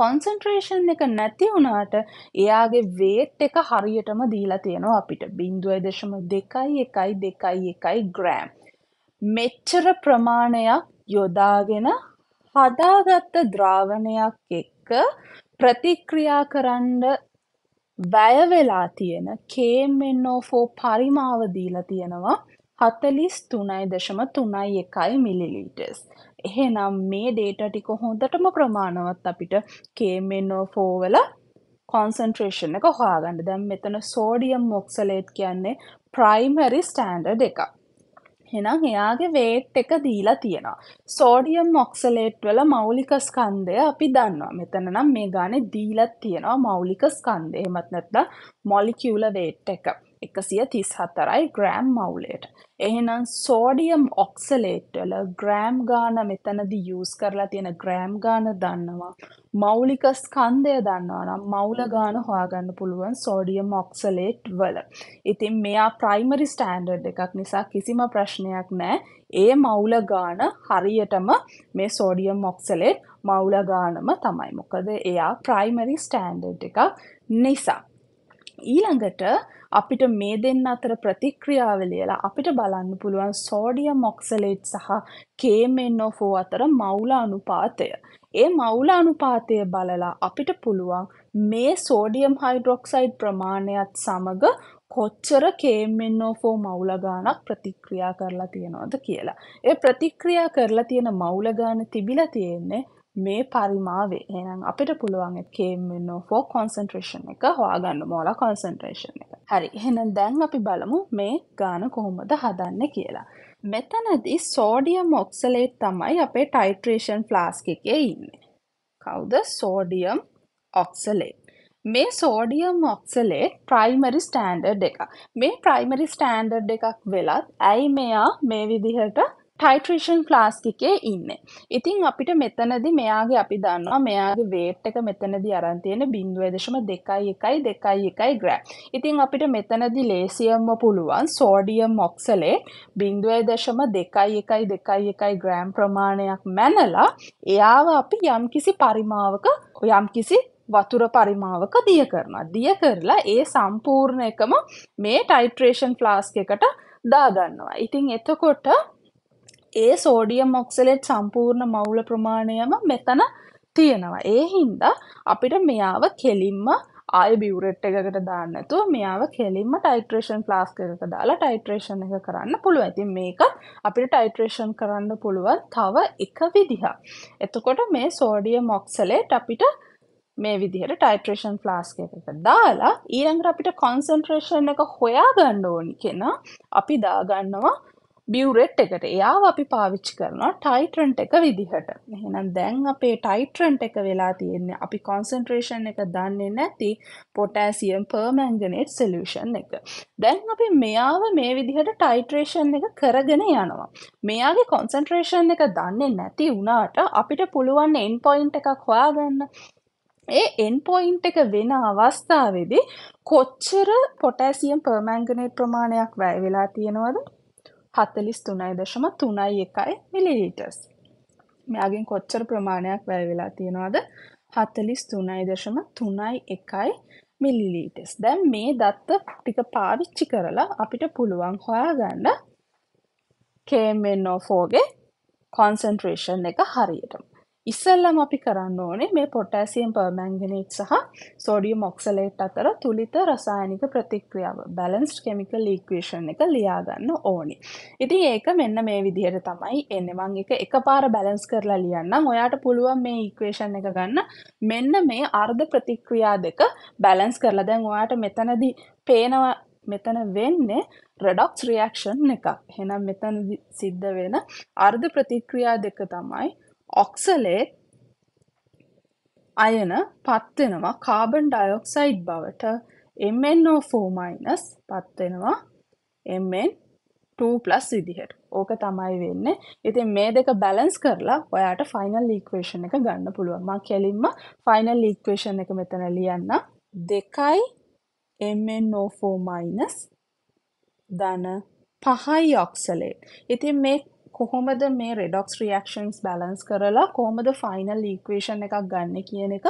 කොන්සන්ට්‍රේෂන් එක නැති වුණාට එයාගේ වේට් එක හරියටම දීලා තියෙනවා අපිට බින්දුවයි දශම දෙකයි එකයි දෙකයි එකයි ග්‍රෑම්. මෙච්චර ප්‍රමාණයක් යොදාගෙන හදාගත්ත ද්‍රාවණයක් එක්ක ප්‍රතික්‍රියා කරන්න වැය වෙලා තියෙන කේමෙන්නෝෆෝ පරිමාව දීලා තියෙනවා හතලිස් තුනයි දශම තුනයි එකයි මිලිලිටස්. එහෙනම් මේ ඩේට ටික හොඳටම ප්‍රමාණවත් අපිට කේමෙන්නෝෆෝවල කොන්සන්ට්‍රේෂන් එක හොයාගන්න දැම් මෙතන සෝඩියම් මොක්සලේට් කියන්නේ ප්‍රයිමරි ස්ටෑන්ඩඩ් එක. හෙනම් එයාගේ වේට් එක දීලා තියෙනවා. සෝඩියම් මොක්සලේට් වල මෞලික ස්කන්දය අපි දන්නවා මෙතන නම් මේ ගානෙ දීලත් තියෙනවා මෞලික ස්කන්දය එමත් නැත්ත මොලිකිවල වේට් එක. එකසිය තිස් හතරයි ග්‍රෑම් මවුලේට එහෙනම් සෝඩියම් ඔක්සලේට්වල ග්‍රෑම් ගාන මෙතනදි යස් කරලා තියෙන ග්‍රෑම් ගාන දන්නවා මෞලික ස්කන්දය දන්නවනම් මවුල ගාන හොයාගන්න පුළුවන් සෝඩියම් ඔක්සලේට් වල ඉතින් මෙයා ප්‍රයිමරි ස්ටෑන්ඩර්ඩ් එකක් නිසා කිසිම ප්‍රශ්නයක් නෑ ඒ මවුල ගාන හරියටම මේ සෝඩියම් ඔක්සලේට් මවුල ගානම තමයි මොකද එයා ප්‍රයිමරි ස්ටෑන්ඩර්ඩ් එකක් නිසා ඊළඟට අපිට මේ දෙන්න අතර ප්‍රතික්‍රියාව ලියලා අපිට බලන්න පුළුවන් සෝඩියම් ඔක්සලේට් සහ KMnO4 අතර මවුල අනුපාතය. ඒ මවුල අනුපාතය බලලා අපිට පුළුවන් මේ සෝඩියම් හයිඩ්‍රොක්සයිඩ් ප්‍රමාණයත් සමග කොච්චර කේමෙන්න්නෝෆෝ මවුලගානක් ප්‍රතික්‍රියා කරලා තියෙනවද කියලා. ඒ ප්‍රතික්‍රියා කරලා තියෙන මවුලගාන තිබිල තියෙන්නේ මේ පරිමාවේ එනම් අපිට පුළුවන් කේමෙන්න්න ෆෝ කොන්සන්ට්‍රේෂන් එක හවාගන්න මෝලා කොන්සන්ට්‍රේෂන් එක හරි එහෙනම් දැන් අපි බලමු මේ ගාන කොහොමද හදන්න කියලා මෙතනදි සෝඩියම් ඔක්සලේට් තමයි අපේ ටයිට්‍රේෂන් ෆ්ලාස්ක එකේ ඉන්න කවුද සෝඩියම් ඔක්සලේට් මේ සෝඩියම් ඔක්සලේ ප්‍රයිමරි ස්ටෑන්ඩර්් එක මේ ප්‍රයිමරි ස්ටෑන්ඩර්් එකක් වෙලත් ඇයි මෙයා මේ විදිහට ටයිට්‍රේෂන් ක්ලාස් එකේ ඉන්න. ඉතින් අපිට මෙතනදි මෙයාගේ අපි දන්නවා මෙයාගේ වේට් එක මෙතනදි අරන්තියෙන බින්දුවදශම දෙකයි එකයි දෙකයි එකයි ග්‍රෑ. ඉතින් අපිට මෙතනදි ලේසියම්ම පුළුවන් සෝඩියම් මොක්සලේ බින්දුවදශම දෙකයි එකයි දෙකයි එකයි ග්‍රෑම් ප්‍රමාණයක් මැනලා එයාව අපි යම් කිසි පරිමාවක යම් කිසි වතුර පරිමාවක දිය කරනවා. දිය කරලා ඒ සම්පූර්ණ එකම මේ ටයිට්‍රේෂන් ෆ්ලාස්ක එකට දාගන්නවා. ඉතින් එතකොට ඒ සෝඩියම් මොක්සලේට් සම්පූර්ණ මවුල ප්‍රමාණයම මෙතන තියෙනවා. ඒ හින්දා අපිට මෙයාව කෙලින්ම ආය බිවරට් එකකට දාන්නතු මෙයාව කෙලින්ම ටයිට්‍රේෂන් ලාස් එකක දාලා ටයිට්‍රේෂන් එක කරන්න පුළුව ඇති මේක අපිට ටයිට්‍රේෂන් කරන්න පුළුවන් තව එක විදිහා. එතකොට මේ සෝඩිය මොක්සලේට් අපිට මේ විදිහට ටයිට්‍රේෂන් ෆ්ලාස්ක එක දාලා ඊළඟට අපිට කොන්සන්ට්‍රේෂන් එක හොයා ගන්න ඕනි කෙනා අපි දාගන්නවා බියවරෙට් එකට එයාව අපි පාවිච්චි කරනවා ටයිටරන්ට එක විදිහට එහෙනම් දැන් අපේ ටයිටරන්ට එක වෙලා තියෙන්නේ අපි කොන්සන්ට්‍රේෂන් එක දන්නේ නැති පොටෑසියම් පර්මැංගනේට් සෙලූෂන් එක දැන් අපි මෙයාව මේ විදිහට ටයිට්‍රේෂන් එක කරගෙන යනවා මෙයාගේ කොන්සන්ට්‍රේෂන් එක දන්නේ නැති වුණාට අපිට පුළුවන් එන් පොයින්් එකක් හොයාගන්න ඒ එන් පොයින්ට් එක වෙන අවස්ථාවේදී කොච්චර පොටෑසියම් පර්මෑංගනේට් ප්‍රමාණයක් වැය වෙලා තියෙනවද හතලිස් තුනයි දශම තුනයි එකයි මිලිලීටස් මෙයාගෙන් කොච්චර ප්‍රමාණයක් වැය වෙලා තියෙනවාද හතලිස් තුනයි දශම තුනයි එකයි මිලිලීටස් දැන් මේ දත්ත ටික පාවිච්චි කරලා අපිට පුළුවන් හොයාගන්න කේමෙන්නෝෆෝගේ කොන්සන්ට්‍රේෂන් එක හරියටම ඉස්සල්ලම අපි කරන්න ඕනේ මේ පොටෑසියම් පර්මැංගනේට් සහ සෝඩියම් ඔක්සලේට් අතර තුළිත රසායනික ප්‍රතික්‍රියාව බැලන්ස්ඩ් කෙමිකල් ඉක්වේෂන් එක ලියාගන්න ඕනි. ඉතින් ඒක මෙන්න මේ විදිහට තමයි එන්නේ මං එක එකපාර බැලන්ස් කරලා ලියන්නම්. ඔයාට පුළුවන් මේ ඉක්වේෂන් එක ගන්න මෙන්න මේ අර්ධ ප්‍රතික්‍රියා දෙක බැලන්ස් කරලා දැන් ඔයාට මෙතනදී පේනවා මෙතන වෙන්නේ රඩොක්ස් රියක්ෂන් එකක් එහෙනම් මෙතන සිද්ධ වෙන අර්ධ ප්‍රතික්‍රියා දෙක තමයි ඔක්සලේට් අයන පත්වෙනවා කාබන් ඩයොක්සයිඩ් බවට MnO4- පත්වෙනවා Mn2+ විදිහට ඕක තමයි වෙන්න ඉතින් මේ දෙක බැලන්ස් කරලා ඔයාට ෆයිනල් ඊක්වේෂන් එක ගන්න පුළුවන් මං කෙලින්ම ෆයිනල් ඊක්වේෂන් එක මෙතන ලියන්න දෙකයි MnO4- ධන පහයි ඔක්සලේට් ඉතින් මේ කොහොමද මේ රෙඩොක්ස් රියක්ෂන්ස් බැලන්ස් කරලා කොහොමද ෆයිනල් ඊක්වේෂන් එකක් ගන්න කියන එක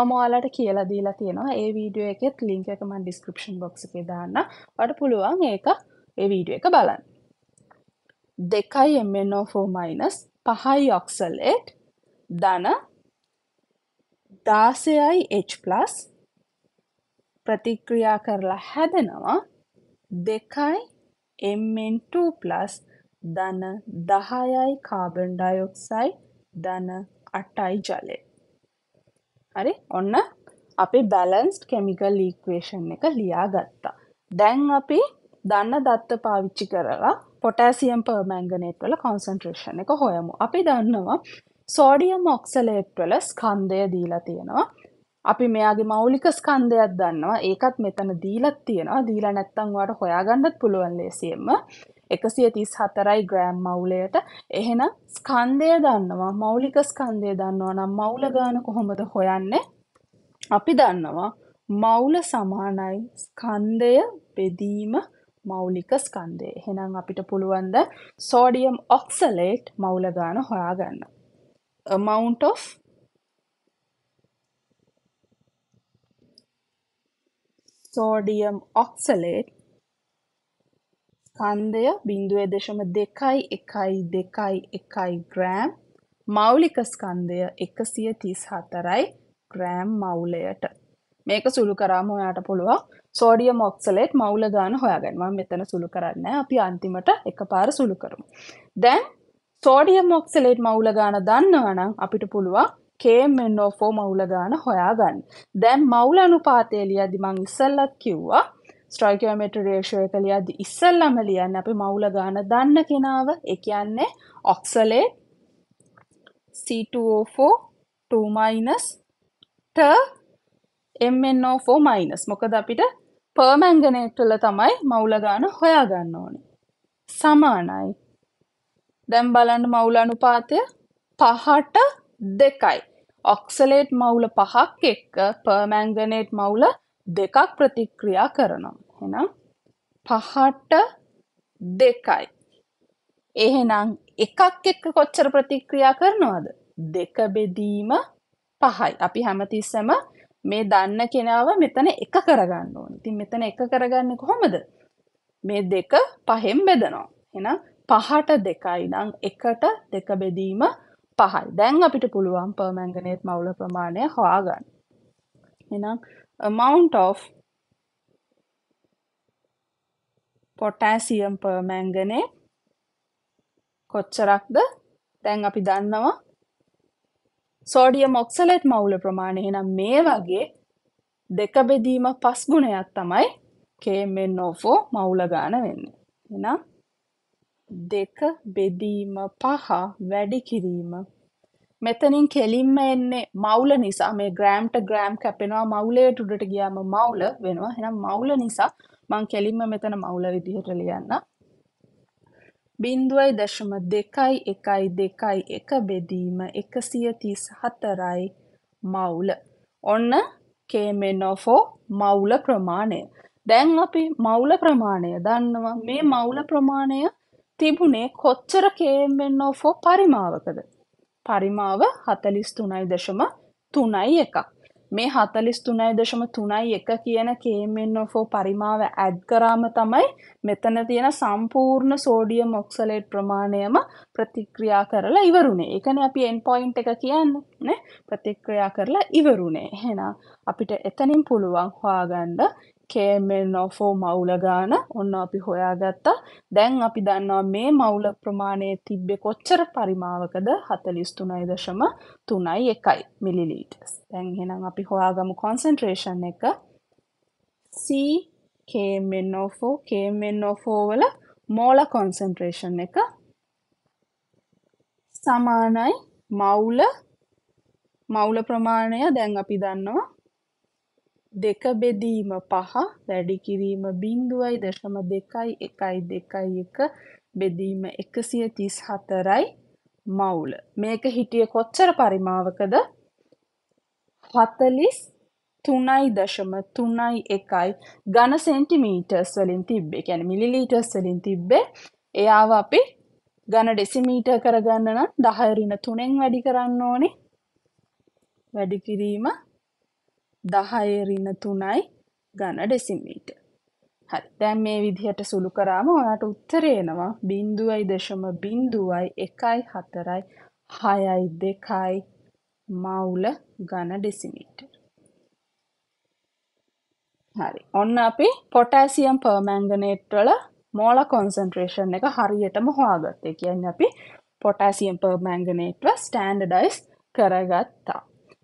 මම ඔයාලට කියලා දීලා තියෙනවා ඒ වීඩියෝ එකෙත් ලින්ක් එක මම ඩිස්ක්‍රිප්ෂන් බොක්ස් එකේ දාන්න. ඔයාලට පුළුවන් ඒක ඒ වීඩියෝ එක බලන්න. 2යි MnO4- 5යි oxalate ධන 16යි H+ ප්‍රතික්‍රියා කරලා හැදෙනවා 2යි Mn2+ ධන දහයයි කාබන් ඩයොක්සයිඩ් ධන අටයි ජලය. හරි ඔන්න අපි බැලන්ස්ඩ් කෙමිකල් ඊක්වේෂන් එක ලියා ගත්තා. දැන් අපි දන්න දත්ත පාවිච්චි කරලා පොටෑසියම් පර්මැංගනේට් වල කොන්සන්ට්‍රේෂන් එක හොයමු. අපි දන්නවා සෝඩියම් ඔක්සලේට් වල ස්කන්ධය දීලා තියෙනවා. අපි මෙයාගේ මෞලික ස්කන්ධයක් දන්නවා. ඒකත් මෙතන දීලා තියෙනවා. දීලා නැත්නම් ඔයාලට හොයාගන්නත් පුළුවන් ලේසියෙන්ම. 134යි ග්‍රෑම් මවුලයට. එහෙනම් ස්කන්ධය දන්නවා. මෞලික ස්කන්ධය දන්නවා නම් මවුල ගාන කොහොමද හොයන්නේ? අපි දන්නවා මවුල සමානයි ස්කන්ධය බෙදීම මෞලික ස්කන්ධය. එහෙනම් අපිට පුළුවන් ද සෝඩියම් ඔක්සලේට් මවුල ගාන හොයාගන්න. amount of සෝඩියම් ඔක්සලේට් ස්කන්ධය බිඳුවේ දෙශම දෙකයි එකයි දෙකයි එකයි ග්‍රෑම් මෞලික ස්කන්ධය එකසිය තිස් හතරයි ග්‍රෑම් මවුලයට මේක සුළු කරාම ඔයාට පුළුවන් සෝඩියම් ඔක්සලේට් මවුල ගාන හොයාගන්නවා මෙතන සුළු කරන්න අපි අන්තිමට එක පාර සුළු කරමු දැන් සෝඩියම් ඔක්සලේට් මවුල ගාන දන්නවනම් අපිට පුළුවන් KMNO4 මවුල ගාන හොයාගන්න. දැන් මවුල අනුපාතය ලියද්දි මං ඉස්සල්ලත් කිව්වා ස්ට්‍රයිකෝමෙට්‍රි රේෂියෝ එක ලියද්දි ඉස්සල්ලාම ලියන්න අපි මවුල ගාන දන්න කෙනාව. ඒ කියන්නේ ඔක්සලේට් C2O4 2- ට MnO4- මොකද අපිට පර්මැංගනේට් වල තමයි මවුල ගාන හොයාගන්න ඕනේ. සමානයි. දැන් බලන්න මවුල අනුපාතය පහට දෙකයි. ඔක්සලේට් මවුල පහක් එක්ක පර්මෑංගනේට් මවුල දෙකක් ප්‍රතික්‍රියා කරනවා. එනම් පහට දෙකයි. එහෙනම් එකක් එක්ක කොච්චර ප්‍රතික්‍රියා කරනවද? දෙක බෙදීම පහයි. අපි හැමතිස්සම මේ දන්න කෙනාව මෙතන එක කරගන්න ඕනේ. ඉතින් මෙතන එක කරගන්නේ කොහොමද? මේ දෙක පහෙන් බෙදනවා. එහෙනම් පහට දෙකයි නම් එකට දෙක බෙදීම පහයි දැන් අපිට පුළුවන් පර්මැංගනේත් මවුල ප්‍රමාණය හොයාගන්න එනම් amount of potassium permanganate කොච්චරක්ද දැන් අපි දන්නවා සෝඩියම් ඔක්සලේට් මවුල ප්‍රමාණය එහෙනම් මේ වගේ දෙක බෙදීම පස් ගුණයක් තමයි කේමෙන් ඕෆෝ මවුල ගාන වෙන්නේ එහෙනම් දෙක බෙදීම පහ වැඩි කිරීම මෙතනින් කෙලින්ම එන්නේ මවුල නිසා මේ ග්‍රෑම්ට ග්‍රෑම් කැපෙනවා මවුලයට උඩට ගියාම මවුල වෙනවා එහෙනම් මවුල නිසා මං කෙලින්ම මෙතන මවුල විදිහට ලියන්න බින්දුවයි දශම දෙකයි එකයි දෙකයි එක බෙදීම එකසිය තිස් හතරයි මවුල ඔන්න කේමෙනොෆෝ මවුල ප්‍රමාණය දැන් අපි මවුල ප්‍රමාණය දන්නවා මේ මවුල ප්‍රමාණය තිබුණේ කොච්චර කේම්ෙන් ඔෆෝ පරිමාවකද. පරිමාව හතලිස් තුනයි දශම තුනයි එකක්. මේ හතලිස් තුනයි දශම තුනයි එක කියන කේමෙන් ඔෆෝ පරිමාව ඇඩ් කරාම තමයි මෙතන තියෙන සම්පූර්ණ සෝඩිය මොක්සලේට් ප්‍රමාණයම ප්‍රතික්‍රියා කරලා ඉවරුණේ එකන අපි එන් පොයින්් එක කියන්න නේ ප්‍රතික්‍රියා කරලා ඉවරුණේ හෙන අපිට එතනින් පුළුවන් හවාගන්ඩ කේමෙන් ඔෆෝ මවුල ගාන ඔන්න අපි හොයාගත්තා දැන් අපි දන්නවා මේ මවුල ප්‍රමාණය තිබ්බෙ කොච්චර පරිමාවකද හතලිස්තුනයි දශම තුනයි එකයි මිලිලීටස් දැන් හෙනම් අපි හොයාගමු කොන්සන්ට්‍රේෂන් එක කේමෙන් ඔෆෝ කේමෙන් ඔෆෝවල මෝල කොන්සන්ට්‍රේෂන් එක සමානයි මවුල මවුල ප්‍රමාණය දැන් අපි දන්නවා දෙක බෙදීම පහ වැඩි කිරීම බිංදුවයි දශම දෙකයි එකයි දෙකයි එක බෙදීම එකසිය තිස් හතරයි මවුල මේක හිටිය කොච්චර පරිමාවකද හතලිස් තුනයි දශම තුනයි එකයි ගණ සෙන්ටිමීටර්ස් වලින් තිබ්බේ ැන මිලිලීටර්ස් වලින් තිබ්බේ එයාව අපි ගණ ඩෙසිමීට කරගන්න නම් දහයරින තුනෙන් වැඩි කරන්න ඕනි වැඩිකිරීම දහය රින තුනයි ඝන ඩෙසිමීටර්. හරි. දැන් මේ විදිහට සුළු කරාම ඔයාට උත්තරේ එනවා 0.0යි 1යි 4යි 6යි 2යි මවුල ඝන ඩෙසිමීටර්. හරි. ඔන්න අපි පොටෑසියම් පර්මැංගනේට් වල මෝල කොන්සන්ට්‍රේෂන් එක හරියටම හොයාගත්තේ. කියන්නේ අපි පොටෑසියම් පර්මැංගනේට්ව ස්ටෑන්ඩඩයිස් කරගත්තා.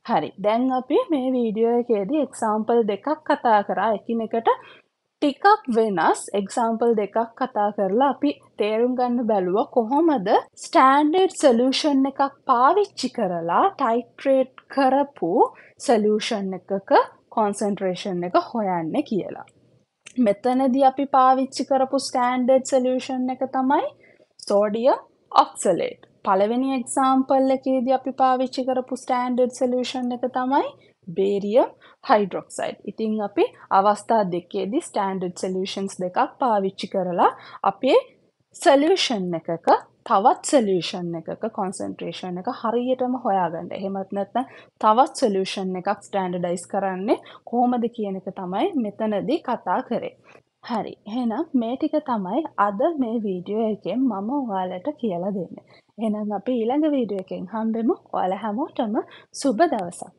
හරි දැන් අපි මේ වීඩියෝ එකේදී එක්සාම්පල් දෙකක් කතා කරා එකිනෙකට ටිකක් වෙනස් එක්සාම්පල් දෙකක් කතා කරලා අපි තේරුම් ගන්න බැලුව කොහොමද ස්ටෑන්ඩඩ් සලූෂන් එකක් පාවිච්චි කරලා ටයිට්‍රේට් කරපු සලූෂන් එකක කොන්සන්ට්‍රේෂන් එක හොයන්න කියලා. මෙතනදී අපි පාවිච්චි කරපු ස්ටෑන්ඩඩ් සලූෂන් එක තමයි සෝඩිය ඔක්සලේට් පළවෙනි එක්සාම්පල් එකේදී අපි පාවිච්චි කරපු ස්ටෑන්ඩඩ් සොලියුෂන් එක තමයි බේරියම් හයිඩ්‍රොක්සයිඩ්. ඉතින් අපි අවස්ථා දෙකේදී ස්ටෑන්ඩඩ් සොලියුෂන්ස් දෙකක් පාවිච්චි කරලා අපේ සොලියුෂන් එකක තවත් සොලියුෂන් එකක කොන්සන්ට්‍රේෂන් එක හරියටම හොයාගන්න. එහෙමත් නැත්නම් තවත් සොලියුෂන් එකක් ස්ටෑන්ඩඩයිස් කරන්නේ කොහොමද කියන එක තමයි මෙතනදී කතා කරේ. හරි එහෙනම් මේ ටික තමයි අද මේ වීඩියෝ එකෙන් මම ඔයාලට කියලා දෙන්නේ. එහෙනම් අපි ඊළඟ වීඩියෝ එකෙන් හම්බෙමු. ඔයාලා හැමෝටම සුබ දවසක්.